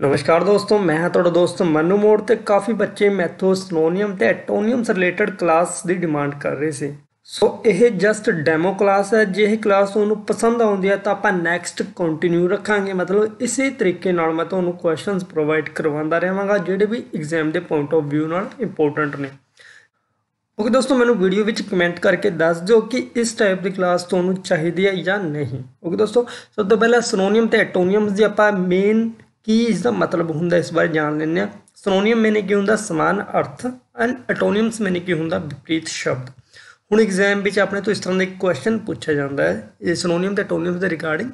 ਨਮਸਕਾਰ ਦੋਸਤੋ ਮੈਂ ਹਾਂ ਤੁਹਾਡਾ ਦੋਸਤ ਮਨੂ ਮੋੜ ਤੇ ਕਾਫੀ ਬੱਚੇ ਮੈਥੋ ਸਨੋਨੀਅਮ ਤੇ ਐਟੋਨੀਅਮ ਰਿਲੇਟਡ ਕਲਾਸ ਦੀ ਡਿਮਾਂਡ ਕਰ ਰਹੇ ਸੀ ਸੋ ਇਹ ਜਸਟ ਡੈਮੋ ਕਲਾਸ ਹੈ ਜੇ ਇਹ ਕਲਾਸ ਤੁਹਾਨੂੰ ਪਸੰਦ ਆਉਂਦੀ ਹੈ ਤਾਂ ਆਪਾਂ ਨੈਕਸਟ ਕੰਟੀਨਿਊ ਰੱਖਾਂਗੇ ਮਤਲਬ ਇਸੇ ਤਰੀਕੇ ਨਾਲ ਮੈਂ ਤੁਹਾਨੂੰ ਕੁਐਸਚਨਸ ਪ੍ਰੋਵਾਈਡ ਕਰਵਾਉਂਦਾ ਰਹਾਂਗਾ ਜਿਹੜੇ ਵੀ ਐਗਜ਼ਾਮ ਦੇ ਪੁਆਇੰਟ ਆਫ View ਨਾਲ ਇੰਪੋਰਟੈਂਟ ਨੇ ਓਕੇ ਦੋਸਤੋ ਮੈਨੂੰ ਵੀਡੀਓ ਵਿੱਚ ਕਮੈਂਟ ਕਰਕੇ ਦੱਸ ਦਿਓ ਕਿ ਇਸ ਟਾਈਪ ਦੀ ਕਲਾਸ ਤੁਹਾਨੂੰ ਚਾਹੀਦੀ ਹੈ ਜਾਂ ਨਹੀਂ ਓਕੇ ਦੋਸਤੋ ਸਭ ਤੋਂ ਪਹਿਲਾਂ ਸਨੋਨੀਅਮ ਤੇ ਐਟੋਨੀਅਮਸ ਦੀ ਆਪਾਂ ਮੇਨ ਕੀ ਇਸ ਦਾ ਮਤਲਬ ਹੁੰਦਾ ਇਸ ਬਾਰੇ ਜਾਣ ਲੈਂਦੇ ਆ ਸੋਨੋਨੀਮ ਮੈਨੇ ਕੀ ਹੁੰਦਾ ਸਮਾਨ ਅਰਥ ਐਂਡ ਐਟੋਨੀਮਸ ਮੈਨੇ ਕੀ ਹੁੰਦਾ ਵਿਪਰੀਤ ਸ਼ਬਦ ਹੁਣ ਐਗਜ਼ਾਮ ਵਿੱਚ ਆਪਣੇ ਤੋਂ ਇਸ ਤਰ੍ਹਾਂ ਦਾ ਇੱਕ ਕੁਐਸਚਨ ਪੁੱਛਿਆ ਜਾਂਦਾ ਹੈ ਇਹ ਸੋਨੋਨੀਮ ਤੇ ਐਟੋਨੀਮਸ ਦੇ ਰਿਗਾਰਡਿੰਗ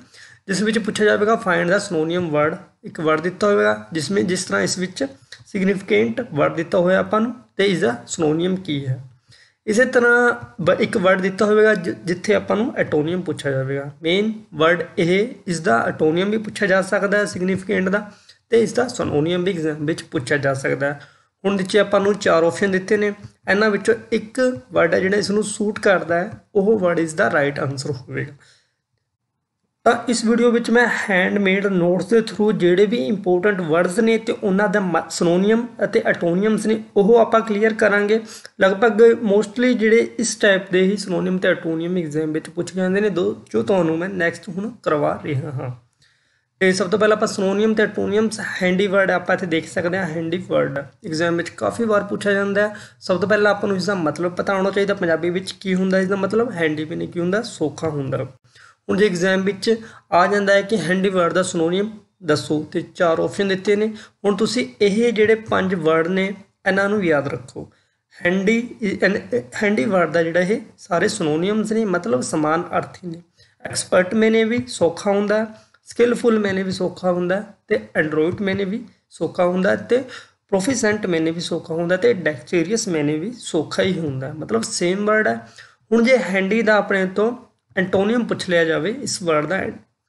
ਜਿਸ ਵਿੱਚ ਪੁੱਛਿਆ ਜਾਵੇਗਾ ਫਾਈਂਡ ਦਾ ਸੋਨੋਨੀਮ ਵਰਡ ਇੱਕ ਵਰਡ ਦਿੱਤਾ ਹੋਵੇਗਾ ਜਿਸ ਵਿੱਚ ਜਿਸ ਤਰ੍ਹਾਂ ਇਸ ਵਿੱਚ ਸਿਗਨੀਫੀਕੈਂਟ ਵਰਡ ਦਿੱਤਾ ਹੋਇਆ ਆਪਾਂ ਨੂੰ ਤੇ ਇਸ ਦਾ ਸੋਨੋਨੀਮ ਕੀ ਹੈ ਇਸੇ ਤਰ੍ਹਾਂ ਇੱਕ ਵਰਡ ਦਿੱਤਾ ਹੋਵੇਗਾ ਜਿੱਥੇ ਆਪਾਂ ਨੂੰ ਐਟੋਨੀਅਮ ਪੁੱਛਿਆ ਜਾਵੇਗਾ ਮੇਨ ਵਰਡ ਇਹ ਇਸ ਦਾ ਐਟੋਨੀਅਮ ਵੀ ਪੁੱਛਿਆ ਜਾ ਸਕਦਾ ਹੈ ਸਿਗਨੀਫੀਕੈਂਟ ਦਾ ਤੇ ਇਸ ਦਾ ਸਨੋਨੀਅਮ ਵੀ ਐਗਜ਼ਾਮ ਵਿੱਚ ਪੁੱਛਿਆ ਜਾ ਸਕਦਾ ਹੈ ਹੁਣ ਵਿੱਚ ਆਪਾਂ ਨੂੰ ਚਾਰ ਆਪਸ਼ਨ ਦਿੱਤੇ ਨੇ ਇਹਨਾਂ ਵਿੱਚੋਂ ਇੱਕ ਵਰਡ ਹੈ ਜਿਹੜਾ ਇਸ ਨੂੰ ਸੂਟ ਕਰਦਾ ਹੈ ਉਹ ਵਰਡ ਇਸ ਦਾ ਰਾਈਟ ਆਨਸਰ ਹੋਵੇਗਾ ਤਾਂ ਇਸ ਵੀਡੀਓ ਵਿੱਚ ਮੈਂ ਹੈਂਡਮੇਡ ਨੋਟਸ ਦੇ ਥਰੂ ਜਿਹੜੇ ਵੀ ਇੰਪੋਰਟੈਂਟ ਵਰਡਸ ਨੇ ਤੇ ਉਹਨਾਂ ਦਾ ਸਿਨੋਨੀਮ ਅਤੇ ਐਟੋਨੀਮਸ ਨੇ ਉਹ ਆਪਾਂ ਕਲੀਅਰ ਕਰਾਂਗੇ ਲਗਭਗ ਮੋਸਟਲੀ ਜਿਹੜੇ ਇਸ ਟਾਈਪ ਦੇ ਹੀ ਸਿਨੋਨੀਮ ਤੇ ਐਟੋਨੀਮ ਐਗਜ਼ਾਮ ਵਿੱਚ ਪੁੱਛੇ ਜਾਂਦੇ ਨੇ ਦੋ ਜੋ ਤੁਹਾਨੂੰ ਮੈਂ ਨੈਕਸਟ ਹੁਣ ਕਰਵਾ ਰਿਹਾ ਹਾਂ ਤੇ ਸਭ ਤੋਂ ਪਹਿਲਾਂ ਆਪਾਂ ਸਿਨੋਨੀਮ ਤੇ ਐਟੋਨੀਮਸ ਹੈਂਡੀ ਵਰਡ ਆਪਾਂ ਇੱਥੇ ਦੇਖ ਸਕਦੇ ਹਾਂ ਹੈਂਡੀ ਵਰਡ ਐਗਜ਼ਾਮ ਵਿੱਚ ਕਾਫੀ ਵਾਰ ਪੁੱਛਿਆ ਜਾਂਦਾ ਹੈ ਸਭ ਤੋਂ ਪਹਿਲਾਂ ਆਪਾਂ ਨੂੰ ਇਸ ਦਾ ਮਤਲਬ ਪਤਾ ਹੋਣਾ ਚਾਹੀਦਾ ਪੰਜਾਬੀ ਵਿੱਚ ਕੀ ਹੁੰਦਾ ਇਸ ਦਾ ਮਤਲਬ ਹੈਂਡੀ ਵੀ ਨਹੀਂ ਕੀ ਹੁੰਦਾ ਸੋਖਾ ਹੁੰਦਾ ਹੁਣ ਜੇ ਐਗਜ਼ਾਮ ਵਿੱਚ ਆ ਜਾਂਦਾ ਹੈ ਕਿ ਹੈਂਡੀ ਵਰਡ ਦਾ ਸਿਨੋਨੀਮ ਦੱਸੋ ਤੇ ਚਾਰ ਆਪਸ਼ਨ ਦਿੱਤੇ ਨੇ ਹੁਣ ਤੁਸੀਂ ਇਹ ਜਿਹੜੇ ਪੰਜ ਵਰਡ ਨੇ ਇਹਨਾਂ ਨੂੰ ਯਾਦ ਰੱਖੋ ਹੈਂਡੀ ਹੈਂਡੀ ਵਰਡ ਦਾ ਜਿਹੜਾ ਇਹ ਸਾਰੇ ਸਿਨੋਨੀਮਸ ਨੇ ਮਤਲਬ ਸਮਾਨ ਅਰਥੀ ਨੇ ਐਕਸਪਰਟ ਮੈਨੇ ਵੀ ਸੌਖਾ ਹੁੰਦਾ ਸਕਿਲਫੁਲ ਮੈਨੇ ਵੀ ਸੌਖਾ ਹੁੰਦਾ ਤੇ ਐਂਡਰੋਇਡ ਮੈਨੇ ਵੀ ਸੌਖਾ ਹੁੰਦਾ ਤੇ ਪ੍ਰੋਫੀਸੈਂਟ ਮੈਨੇ ਵੀ ਸੌਖਾ ਹੁੰਦਾ ਤੇ ਡੈਕਚੇਰੀਅਸ ਮੈਨੇ ਵੀ ਸੌਖਾ ਹੀ ਹੁੰਦਾ ਮਤਲਬ ਸੇਮ ਵਰਡ ਹੈ ਹੁਣ ਜੇ ਹੈਂਡੀ ਦਾ ਆਪਣੇ ਤੋਂ ਐਂਟੋਨੀਅਮ ਪੁੱਛ ਲਿਆ ਜਾਵੇ ਇਸ ਵਰਡ ਦਾ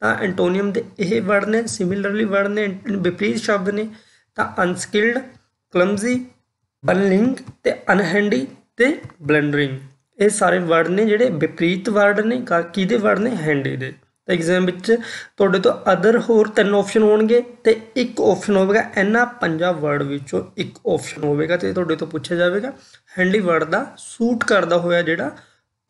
ਤਾਂ ਐਂਟੋਨੀਅਮ ਦੇ ਇਹ ਵਰਡ ਨੇ ਸਿਮਿਲਰਲੀ ਵਰਡ ਨੇ ਵਿਪਰੀਤ ਸ਼ਬਦ ਨੇ ਤਾਂ ਅਨਸਕਿਲਡ ਕਲਮਜ਼ੀ ਬਲਿੰਗ ਤੇ ਅਨਹੈਂਡੀ ਤੇ ਬਲੈਂਡਰਿੰਗ ਇਹ ਸਾਰੇ ਵਰਡ ਨੇ ਜਿਹੜੇ ਵਿਪਰੀਤ ਵਰਡ ਨੇ ਕਿਹਦੇ ਵਰਡ ਨੇ ਹੈਂਡੀ ਦੇ ਤਾਂ ਐਗਜ਼ਾਮ ਵਿੱਚ ਤੁਹਾਡੇ ਤੋਂ ਅਦਰ ਹੋਰ ਤਿੰਨ ਆਪਸ਼ਨ ਹੋਣਗੇ ਤੇ ਇੱਕ ਆਪਸ਼ਨ ਹੋਵੇਗਾ ਇਹਨਾਂ ਪੰਜਾਂ ਵਰਡ ਵਿੱਚੋਂ ਇੱਕ ਆਪਸ਼ਨ ਹੋਵੇਗਾ ਤੇ ਤੁਹਾਡੇ ਤੋਂ ਪੁੱਛਿਆ ਜਾਵੇਗਾ ਹੈਂਡੀ ਵਰਡ ਦਾ ਸੂਟ ਕਰਦਾ ਹੋਇਆ ਜਿਹੜਾ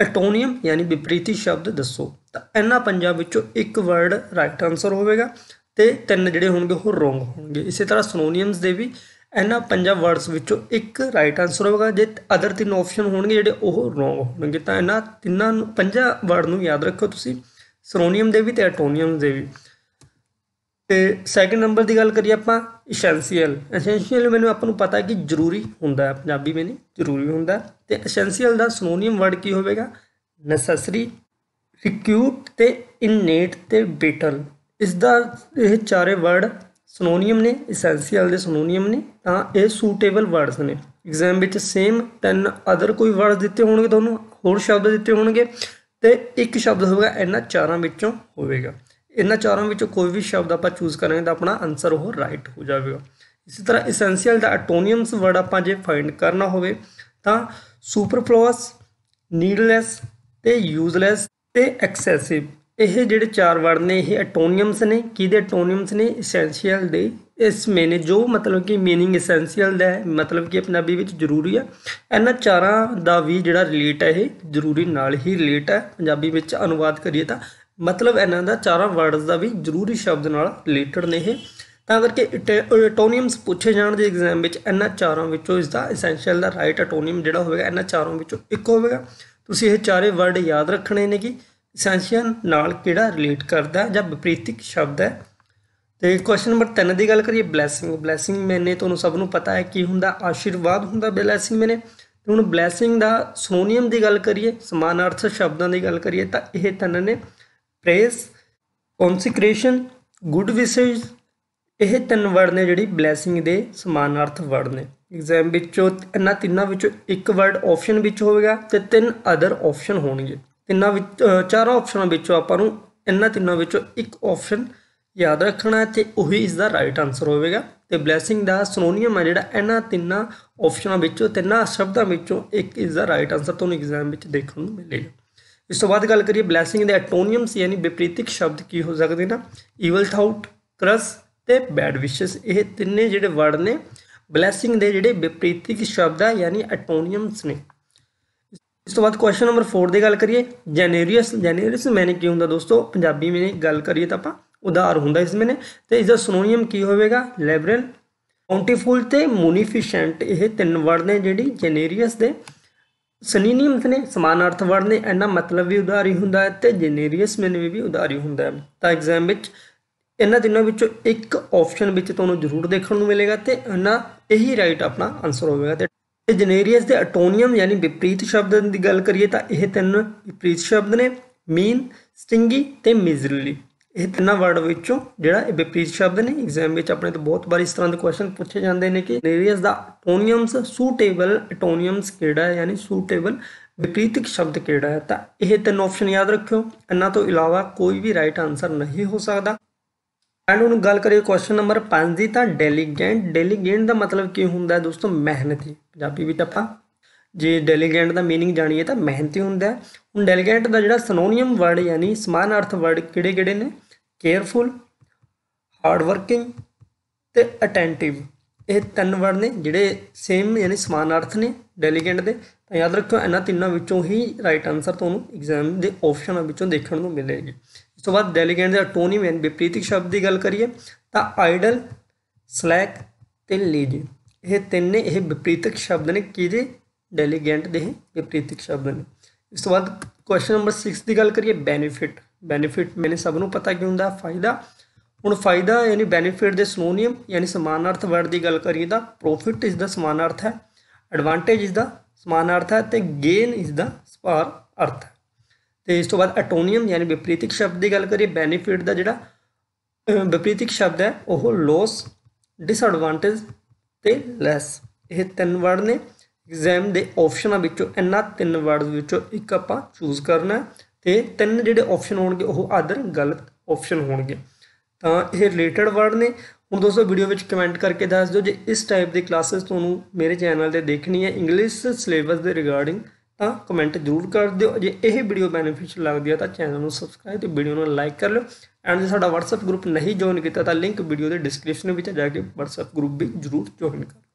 ਐਟੋਨੀਅਮ ਯਾਨੀ ਵਿਪਰੀਤੀ ਸ਼ਬਦ ਦੱਸੋ ਤਾਂ ਇਹਨਾਂ ਪੰਜਾਂ ਵਿੱਚੋਂ ਇੱਕ ਵਰਡ ਰਾਈਟ ਆਨਸਰ ਹੋਵੇਗਾ ਤੇ ਤਿੰਨ ਜਿਹੜੇ ਹੋਣਗੇ ਉਹ ਰੋਂਗ ਹੋਣਗੇ ਇਸੇ ਤਰ੍ਹਾਂ ਸਿਨੋਨੀਮਸ ਦੇ ਵੀ ਇਹਨਾਂ ਪੰਜਾਂ ਵਰਡਸ ਵਿੱਚੋਂ ਇੱਕ ਰਾਈਟ ਆਨਸਰ ਹੋਵੇਗਾ ਜੇ ਅਦਰ ਤਿੰਨ ਆਪਸ਼ਨ ਹੋਣਗੇ ਜਿਹੜੇ ਉਹ ਰੋਂਗ ਹੋਣਗੇ ਤਾਂ ਇਹਨਾਂ ਤਿੰਨਾਂ ਨੂੰ ਪੰਜਾਂ ਵਰਡ ਨੂੰ ਯਾਦ ਰੱਖੋ ਤੁਸੀਂ ਸਿਨੋਨੀਮ ਦੇ ਵੀ ਤੇ ਐਟੋਨੀਅਮ ਦੇ ਵੀ ਤੇ ਸੈਕੰਡ ਨੰਬਰ ਦੀ ਗੱਲ ਕਰੀਏ ਆਪਾਂ ਐਸੈਂਸ਼ੀਅਲ ਐਸੈਂਸ਼ੀਅਲ ਮੈਨੂੰ ਆਪਾਂ ਨੂੰ ਪਤਾ ਹੈ ਕਿ ਜ਼ਰੂਰੀ ਹੁੰਦਾ ਹੈ ਪੰਜਾਬੀ ਵਿੱਚ ਜ਼ਰੂਰੀ ਹੁੰਦਾ ਤੇ ਐਸੈਂਸ਼ੀਅਲ ਦਾ ਸਿਨੋਨੀਮ ਵਰਡ ਕੀ ਹੋਵੇਗਾ ਨੈਸੈਸਰੀ ਰਿਕਿਊਟ ਤੇ ਇਨੇਟ ਤੇ ਬੀਟਲ ਇਸ ਦਾ ਇਹ ਚਾਰੇ ਵਰਡ ਸਿਨੋਨੀਮ ਨੇ ਐਸੈਂਸ਼ੀਅਲ ਦੇ ਸਿਨੋਨੀਮ ਨੇ ਤਾਂ ਇਹ ਸੂਟੇਬਲ ਵਰਡਸ ਨੇ ਐਗਜ਼ਾਮ ਵਿੱਚ ਸੇਮ ਤਿੰਨ ਅਦਰ ਕੋਈ ਵਰਡ ਦਿੱਤੇ ਹੋਣਗੇ ਤੁਹਾਨੂੰ ਹੋਰ ਸ਼ਬਦ ਦਿੱਤੇ ਹੋਣਗੇ ਤੇ ਇੱਕ ਸ਼ਬਦ ਹੋਵੇਗਾ ਇਹਨਾਂ ਚਾਰਾਂ ਵਿੱਚੋਂ ਹੋਵੇਗਾ ਇਹਨਾਂ ਚਾਰਾਂ ਵਿੱਚੋਂ ਕੋਈ ਵੀ ਸ਼ਬਦ ਆਪਾਂ ਚੂਜ਼ ਕਰਾਂਗੇ ਤਾਂ ਆਪਣਾ ਆਨਸਰ ਉਹ ਰਾਈਟ ਹੋ ਜਾਵੇਗਾ ਇਸੇ ਤਰ੍ਹਾਂ ਐਸੈਂਸ਼ੀਅਲ ਦਾ ਐਟੋਨੀਅਮਸ ਵਰਡ ਆਪਾਂ ਜੇ ਫਾਈਂਡ ਕਰਨਾ ਹੋਵੇ ਤਾਂ ਸੁਪਰਫਲੂਅਸ ਨੀਡਲੈਸ ਤੇ ਯੂਸਲੈਸ ਤੇ ਐਕਸੈਸਿਵ ਇਹ ਜਿਹੜੇ ਚਾਰ ਵਰਡ ਨੇ ਇਹ ਐਟੋਨੀਅਮਸ ਨੇ ਕਿਹਦੇ ਐਟੋਨੀਅਮਸ ਨੇ ਐਸੈਂਸ਼ੀਅਲ ਦੇ ਇਸ ਮੈਨੇ ਜੋ ਮਤਲਬ ਕਿ मीनिंग ਐਸੈਂਸ਼ੀਅਲ ਦਾ ਹੈ ਮਤਲਬ ਕਿ ਪੰਜਾਬੀ ਵਿੱਚ ਜ਼ਰੂਰੀ ਹੈ ਇਹਨਾਂ ਚਾਰਾਂ ਦਾ ਵੀ ਜਿਹੜਾ ਰਿਲੇਟ ਹੈ ਇਹ ਜ਼ਰੂਰੀ ਨਾਲ ਹੀ ਰਿਲੇਟ ਹੈ ਪੰਜਾਬੀ ਵਿੱਚ ਅਨੁਵਾਦ ਕਰੀਏ ਤਾਂ ਮਤਲਬ ਇਹਨਾਂ ਦਾ ਚਾਰਾਂ ਵਰਡਸ ਦਾ ਵੀ ਜ਼ਰੂਰੀ ਸ਼ਬਦ ਨਾਲ ਰਿਲੇਟਡ ਨੇ ਇਹ ਤਾਂ ਕਰਕੇ ਟੋਨੀਮਸ ਪੁੱਛੇ ਜਾਣ ਦੇ ਐਗਜ਼ਾਮ ਵਿੱਚ ਇਹਨਾਂ ਚਾਰਾਂ ਵਿੱਚੋਂ ਇਸ ਦਾ ਐਸੈਂਸ਼ੀਅਲ ਦਾ ਰਾਈਟ ਟੋਨੀਮ ਜਿਹੜਾ ਹੋਵੇਗਾ ਇਹਨਾਂ ਚਾਰਾਂ ਵਿੱਚੋਂ ਇੱਕ ਹੋਵੇਗਾ ਤੁਸੀਂ ਇਹ ਚਾਰੇ ਵਰਡ ਯਾਦ ਰੱਖਣੇ ਨੇ ਕਿ ਐਸੈਂਸ਼ੀਅਲ ਨਾਲ ਕਿਹੜਾ ਰਿਲੇਟ ਕਰਦਾ ਜਾਂ ਵਿਪਰੀਤਿਕ ਸ਼ਬਦ ਹੈ ਤੇ ਕੁਐਸਚਨ ਨੰਬਰ 3 ਦੀ ਗੱਲ ਕਰੀਏ ਬਲੇਸਿੰਗ ਬਲੇਸਿੰਗ ਮੈਨੇ ਤੁਹਾਨੂੰ ਸਭ ਨੂੰ ਪਤਾ ਹੈ ਕੀ ਹੁੰਦਾ ਆਸ਼ੀਰਵਾਦ ਹੁੰਦਾ ਬਲੇਸਿੰਗ ਮੈਨੇ ਹੁਣ ਬਲੇਸਿੰਗ ਦਾ ਸੋਨੀਅਮ ਦੀ ਗੱਲ ਕਰੀਏ ਸਮਾਨਾਰਥ ਸ਼ਬਦਾਂ ਦੀ ਗੱਲ ਕਰੀਏ ਤਾਂ ਇਹ ਤਿੰਨ ਨੇ ਪ੍ਰੇਸ ਕੌਨਸੀਕ੍ਰੇਸ਼ਨ ਗੁੱਡ ਵਿਸ਼ੇਸ ਇਹ ਤਿੰਨ ਵਰਡ ਨੇ ਜਿਹੜੀ ਬਲੇਸਿੰਗ ਦੇ ਸਮਾਨ ਅਰਥ ਵਰਡ ਨੇ ਐਗਜ਼ਾਮ ਵਿੱਚੋਂ ਇਹਨਾਂ ਤਿੰਨਾਂ ਵਿੱਚੋਂ ਇੱਕ ਵਰਡ ਆਪਸ਼ਨ ਵਿੱਚ ਹੋਵੇਗਾ ਤੇ ਤਿੰਨ ਅਦਰ ਆਪਸ਼ਨ ਹੋਣਗੇ ਤਿੰਨਾਂ ਵਿੱਚ ਚਾਰਾਂ ਆਪਸ਼ਨਾਂ ਵਿੱਚੋਂ ਆਪਾਂ ਨੂੰ ਇਹਨਾਂ ਤਿੰਨਾਂ ਵਿੱਚੋਂ ਇੱਕ ਆਪਸ਼ਨ ਯਾਦ ਰੱਖਣਾ ਹੈ ਤੇ ਉਹੀ ਇਸ ਦਾ ਰਾਈਟ ਆਨਸਰ ਹੋਵੇਗਾ ਤੇ ਬਲੇਸਿੰਗ ਦਾ ਸਿਨੋਨੀਮ ਹੈ ਜਿਹੜਾ ਇਹਨਾਂ ਤਿੰਨਾਂ ਆਪਸ਼ਨਾਂ ਵਿੱਚੋਂ ਤਿੰਨਾਂ ਸ਼ਬਦਾਂ ਵਿੱਚੋਂ ਇੱਕ ਇਸ ਦਾ ਰਾਈਟ ਆਨਸਰ ਤੁਹਾਨੂੰ ਐਗਜ਼ਾਮ ਵਿੱਚ ਦੇਖਣ ਨੂੰ ਮਿਲੇਗਾ ਇਸ ਤੋਂ ਬਾਅਦ ਗੱਲ ਕਰੀਏ ਬਲੇਸਿੰਗ ਦੇ ਐਟੋਨੀਅਮਸ ਯਾਨੀ ਵਿਪਰੀਤਿਕ ਸ਼ਬਦ ਕੀ ਹੋ ਸਕਦੇ ਨਾ ਈਵਲ ਥਾਟ ਕਰਸ ਤੇ ਬੈਡ ਵਿਸ਼ਸ ਇਹ ਤਿੰਨੇ ਜਿਹੜੇ ਵਰਡ ਨੇ ਬਲੇਸਿੰਗ ਦੇ ਜਿਹੜੇ ਵਿਪਰੀਤਿਕ ਸ਼ਬਦ ਆ ਯਾਨੀ ਐਟੋਨੀਅਮਸ ਨੇ ਇਸ ਤੋਂ ਬਾਅਦ ਕੁਐਸਚਨ ਨੰਬਰ 4 ਦੀ ਗੱਲ ਕਰੀਏ ਜੈਨੇਰੀਅਸ ਜੈਨੇਰੀਅਸ ਮੈਨੇ ਕੀ ਹੁੰਦਾ ਦੋਸਤੋ ਪੰਜਾਬੀ ਵਿੱਚ ਗੱਲ ਕਰੀਏ ਤਾਂ ਆਪਾਂ ਉਦਾਰ ਹੁੰਦਾ ਇਸ ਮੈਨੇ ਤੇ ਇਸ ਦਾ ਸਿਨੋਨੀਅਮ ਕੀ ਹੋਵੇਗਾ ਲੈਬਰਲ ਕਾਉਂਟੀਫੁਲ ਤੇ ਮੋਨੀਫੀਸ਼ੈਂਟ ਇਹ ਤਿੰਨ ਵਰਡ ਨੇ ਜਿਹੜੀ ਜੈਨੇਰੀਅਸ ਦੇ ਸਨੀਨੀਮ ਨੇ ਸਮਾਨ ਅਰਥ ਵਰਡ ਨੇ ਇਹਨਾਂ ਮਤਲਬ ਵੀ ਉਦਾਰੀ ਹੁੰਦਾ ਹੈ ਤੇ ਜਨੇਰੀਅਸ ਮੈਨ ਵੀ ਉਦਾਰੀ ਹੁੰਦਾ ਹੈ ਤਾਂ ਐਗਜ਼ਾਮ ਵਿੱਚ ਇਹਨਾਂ ਦਿਨਾਂ ਵਿੱਚੋਂ ਇੱਕ ਆਪਸ਼ਨ ਵਿੱਚ ਤੁਹਾਨੂੰ ਜ਼ਰੂਰ ਦੇਖਣ ਨੂੰ ਮਿਲੇਗਾ ਤੇ ਇਹਨਾਂ ਇਹੀ ਰਾਈਟ ਆਪਣਾ ਆਨਸਰ ਹੋਵੇਗਾ ਤੇ ਤੇ ਜਨੇਰੀਅਸ ਦੇ ਅਟੋਨੀਅਮ ਯਾਨੀ ਵਿਪਰੀਤ ਸ਼ਬਦ ਦੀ ਗੱਲ ਕਰੀਏ ਤਾਂ ਇਹ ਤਿੰਨ ਵਿਪਰੀਤ ਸ਼ਬਦ ਨੇ ਮੀਨ ਸਟਿੰਗੀ ਤੇ ਮਿਜ਼ਰਲੀ ਇਹ ਤਿੰਨਾਂ ਵਰਡ ਵਿੱਚੋਂ ਜਿਹੜਾ ਇਹ ਵਿਪਰੀਤ ਸ਼ਬਦ ਨੇ ਐਗਜ਼ਾਮ ਵਿੱਚ ਆਪਣੇ ਤੋਂ ਬਹੁਤ ਵਾਰ ਇਸ ਤਰ੍ਹਾਂ ਦੇ ਕੁਐਸਚਨ ਪੁੱਛੇ ਜਾਂਦੇ ਨੇ ਕਿ ਨੇਰੀਅਸ ਦਾ ਟੋਨੀਅਮਸ ਸੂਟੇਬਲ ਟੋਨੀਅਮਸ ਕਿਹੜਾ ਹੈ ਯਾਨੀ ਸੂਟੇਬਲ ਵਿਪਰੀਤਕ ਸ਼ਬਦ ਕਿਹੜਾ ਹੈ ਤਾਂ ਇਹ ਤਿੰਨ ਆਪਸ਼ਨ ਯਾਦ ਰੱਖਿਓ ਇਹਨਾਂ ਤੋਂ ਇਲਾਵਾ ਕੋਈ ਵੀ ਰਾਈਟ ਆਨਸਰ ਨਹੀਂ ਹੋ ਸਕਦਾ ਐਂਡ ਹੁਣ ਗੱਲ ਕਰੀਏ ਕੁਐਸਚਨ ਨੰਬਰ 5 ਦੀ ਤਾਂ ਡੈਲੀਗੈਂਟ ਡੈਲੀਗੈਂਟ ਦਾ ਮਤਲਬ ਕੀ ਹੁੰਦਾ ਹੈ ਦੋਸਤੋ ਮਿਹਨਤੀ ਪੰਜਾਬੀ ਵਿੱਚ ਆਪਾਂ ਜੇ ਡੈਲੀਗੈਂਟ ਦਾ मीनिंग ਜਾਣੀਏ ਤਾਂ ਮਿਹਨਤੀ ਹੁੰਦਾ ਹੈ ਹੁਣ ਡੈਲੀਗੈਂਟ ਦਾ ਜਿਹੜਾ ਸਿਨੋਨਿਮ ਵਰਡ ਯਾਨੀ ਸਮਾਨਾਰਥ ਵਰਡ ਕਿਹੜੇ-ਕਿਹੜੇ ਨੇ ਕੇਅਰਫੁਲ ਹਾਰਡ ਵਰਕਿੰਗ ਤੇ ਅਟੈਂਟਿਵ ਇਹ ਤਿੰਨ ਵਰਡ ਨੇ ਜਿਹੜੇ ਸੇਮ ਯਾਨੀ ਸਮਾਨ ਅਰਥ ਨੇ ਡੈਲੀਗੇਟ ਦੇ ਤਾਂ ਯਾਦ ਰੱਖਿਓ ਇਹਨਾਂ ਤਿੰਨਾਂ ਵਿੱਚੋਂ ਹੀ ਰਾਈਟ ਆਨਸਰ ਤੁਹਾਨੂੰ ਐਗਜ਼ਾਮ ਦੇ ਆਪਸ਼ਨਾਂ ਵਿੱਚੋਂ ਦੇਖਣ ਨੂੰ ਮਿਲੇਗੀ ਇਸ ਤੋਂ ਬਾਅਦ ਡੈਲੀਗੇਟ ਦੇ ਟੋਨੀ ਮੈਨ ਵਿਪਰੀਤਿਕ ਸ਼ਬਦ ਦੀ ਗੱਲ ਕਰੀਏ ਤਾਂ ਆਈਡਲ ਸਲੈਕ ਤੇ ਲੀਜੀ ਇਹ ਤਿੰਨੇ ਇਹ ਵਿਪਰੀਤਕ ਸ਼ਬਦ ਨੇ ਕਿਹਦੇ ਡੈਲੀਗੇਟ ਦੇ ਵਿਪਰੀਤਕ ਸ਼ਬਦ ਨੇ ਇਸ ਤੋਂ ਬਾਅਦ ਕੁਐਸਚਨ ਨੰਬਰ 6 ਦੀ ਗੱਲ ਕਰੀਏ ਬੈਨੀਫਿਟ ਬੈਨੀਫਿਟ ਮੈਨੇ ਸਭ ਨੂੰ ਪਤਾ ਕੀ ਹੁੰਦਾ ਫਾਇਦਾ ਹੁਣ ਫਾਇਦਾ ਯਾਨੀ ਬੈਨੀਫਿਟ ਦੇ ਸਿਨੋਨੀਮ ਯਾਨੀ ਸਮਾਨਾਰਥ ਵਰਡ ਦੀ ਗੱਲ ਕਰੀਏ ਤਾਂ ਪ੍ਰੋਫਿਟ ਇਸ ਦਾ ਸਮਾਨਾਰਥ ਹੈ ਐਡਵਾਂਟੇਜ ਇਸ ਦਾ ਸਮਾਨਾਰਥ ਹੈ ਤੇ ਗੇਨ ਇਸ ਦਾ ਸਪਾਰ ਅਰਥ ਹੈ ਤੇ ਇਸ ਤੋਂ ਬਾਅਦ ਐਟੋਨੀਅਮ ਯਾਨੀ ਵਿਪਰੀਤਿਕ ਸ਼ਬਦ ਦੀ ਗੱਲ ਕਰੀਏ ਬੈਨੀਫਿਟ ਦਾ ਜਿਹੜਾ ਵਿਪਰੀਤਿਕ ਸ਼ਬਦ ਹੈ ਉਹ ਲੋਸ ਡਿਸਐਡਵਾਂਟੇਜ ਤੇ ਲੈਸ ਇਹ ਤਿੰਨ ਵਰਡ ਨੇ ਐਗਜ਼ਾਮ ਦੇ ਆਪਸ਼ਨਾਂ ਵਿੱਚੋਂ ਇਹਨਾਂ ਤਿੰਨ ਵਰਡ ਵਿੱਚੋਂ ਇੱਕ ਆਪਾਂ ਚੂਜ਼ ਕਰਨਾ ਹੈ ਤੇ ਤਿੰਨ ਜਿਹੜੇ ਆਪਸ਼ਨ ਹੋਣਗੇ ਉਹ ਆਦਰ ਗਲਤ ਆਪਸ਼ਨ ਹੋਣਗੇ ਤਾਂ ਇਹ ਰਿਲੇਟਡ ਵਰਡ ਨੇ ਹੁਣ ਦੋਸਤੋ ਵੀਡੀਓ ਵਿੱਚ ਕਮੈਂਟ ਕਰਕੇ ਦੱਸ ਦਿਓ ਜੇ ਇਸ ਟਾਈਪ ਦੇ ਕਲਾਸਸ ਤੁਹਾਨੂੰ ਮੇਰੇ ਚੈਨਲ ਤੇ ਦੇਖਣੀ ਹੈ ਇੰਗਲਿਸ਼ ਸਿਲੇਬਸ ਦੇ ਰਿਗਾਰਡਿੰਗ ਤਾਂ ਕਮੈਂਟ ਜ਼ਰੂਰ ਕਰ ਦਿਓ ਜੇ ਇਹ ਵੀਡੀਓ ਬੈਨੀਫੀਸ਼ੀਅਲ ਲੱਗਦੀ ਹੈ ਤਾਂ ਚੈਨਲ ਨੂੰ ਸਬਸਕ੍ਰਾਈਬ ਤੇ ਵੀਡੀਓ ਨੂੰ ਲਾਈਕ ਕਰ ਲਓ ਐਂਡ ਜੇ ਸਾਡਾ WhatsApp ਗਰੁੱਪ ਨਹੀਂ ਜੁਆਇਨ ਕੀਤਾ ਤਾਂ ਲਿੰਕ ਵੀਡੀਓ ਦੇ ਡਿਸਕ੍ਰਿਪਸ਼ਨ ਵਿੱਚ ਜਾ ਕੇ WhatsApp ਗਰੁੱਪ ਵੀ ਜ਼ਰੂਰ ਜੁਆਇਨ ਕਰੋ